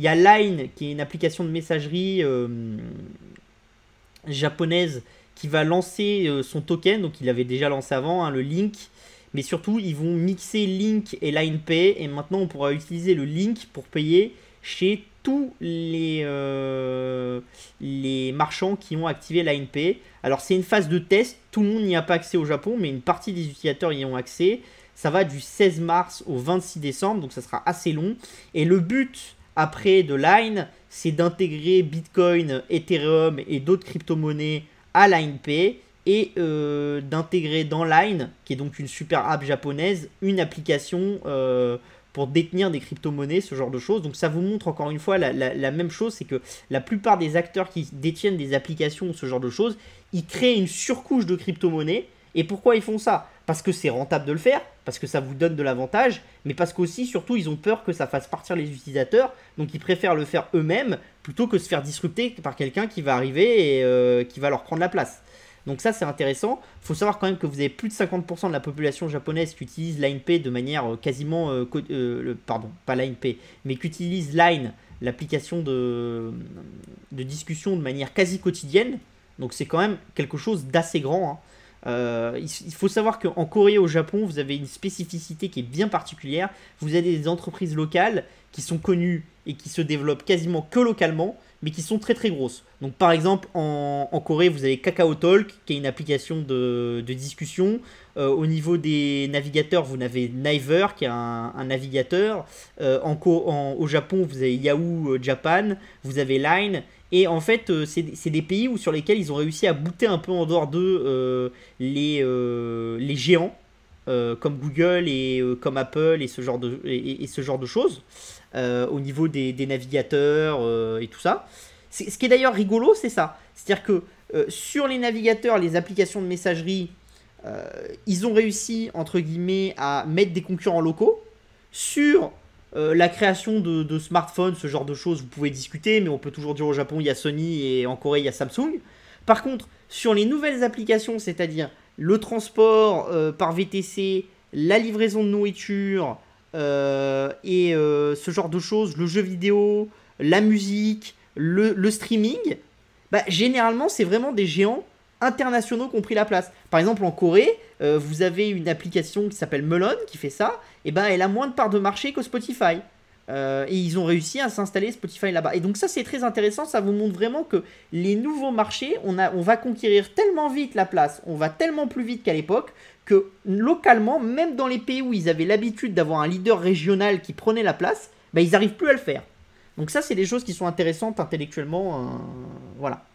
Il y a Line, qui est une application de messagerie euh, japonaise, qui va lancer euh, son token, donc il l'avait déjà lancé avant, hein, le Link. Mais surtout, ils vont mixer Link et Line Pay, et maintenant on pourra utiliser le Link pour payer chez tous les, euh, les marchands qui ont activé Pay. Alors c'est une phase de test, tout le monde n'y a pas accès au Japon, mais une partie des utilisateurs y ont accès. Ça va du 16 mars au 26 décembre, donc ça sera assez long. Et le but après de Line, c'est d'intégrer Bitcoin, Ethereum et d'autres crypto-monnaies à LinePay et euh, d'intégrer dans Line, qui est donc une super app japonaise, une application euh, pour détenir des crypto-monnaies, ce genre de choses. Donc ça vous montre encore une fois la, la même chose, c'est que la plupart des acteurs qui détiennent des applications ou ce genre de choses, ils créent une surcouche de crypto-monnaies. Et pourquoi ils font ça parce que c'est rentable de le faire, parce que ça vous donne de l'avantage, mais parce qu'aussi, surtout, ils ont peur que ça fasse partir les utilisateurs, donc ils préfèrent le faire eux-mêmes plutôt que se faire disrupter par quelqu'un qui va arriver et euh, qui va leur prendre la place. Donc ça, c'est intéressant. Il faut savoir quand même que vous avez plus de 50% de la population japonaise qui utilise Pay de manière euh, quasiment... Euh, pardon, pas Pay mais qui utilise Line, l'application de, de discussion de manière quasi quotidienne. Donc c'est quand même quelque chose d'assez grand. Hein. Euh, il faut savoir qu'en Corée et au Japon, vous avez une spécificité qui est bien particulière. Vous avez des entreprises locales qui sont connues et qui se développent quasiment que localement mais qui sont très très grosses. Donc par exemple en, Corée vous avez Kakao Talk qui est une application de, discussion. Euh, au niveau des navigateurs vous avez Naver qui est un, navigateur. Euh, au Japon vous avez Yahoo euh, Japan, vous avez Line. Et en fait c'est des pays où, sur lesquels ils ont réussi à bouter un peu en dehors de les, les géants euh, comme Google et euh, comme Apple et ce genre de, et, ce genre de choses, euh, au niveau des, navigateurs et tout ça. Ce qui est d'ailleurs rigolo, c'est ça. C'est-à-dire que sur les navigateurs, les applications de messagerie, ils ont réussi, entre guillemets, à mettre des concurrents locaux. Sur la création de, de, smartphones, ce genre de choses, vous pouvez discuter, mais on peut toujours dire au Japon, il y a Sony et en Corée, il y a Samsung. Par contre, sur les nouvelles applications, c'est-à-dire le transport euh, par VTC, la livraison de nourriture euh, et euh, ce genre de choses, le jeu vidéo, la musique, le, streaming, bah, généralement c'est vraiment des géants internationaux qui ont pris la place. Par exemple en Corée, vous avez une application qui s'appelle Melon qui fait ça, et bah, elle a moins de parts de marché que Spotify. Euh, et ils ont réussi à s'installer Spotify là-bas. Et donc ça c'est très intéressant, ça vous montre vraiment que les nouveaux marchés, on, on va conquérir tellement vite la place, on va tellement plus vite qu'à l'époque, que localement, même dans les pays où ils avaient l'habitude d'avoir un leader régional qui prenait la place, bah, ils n'arrivent plus à le faire. Donc ça c'est des choses qui sont intéressantes intellectuellement. Euh, voilà.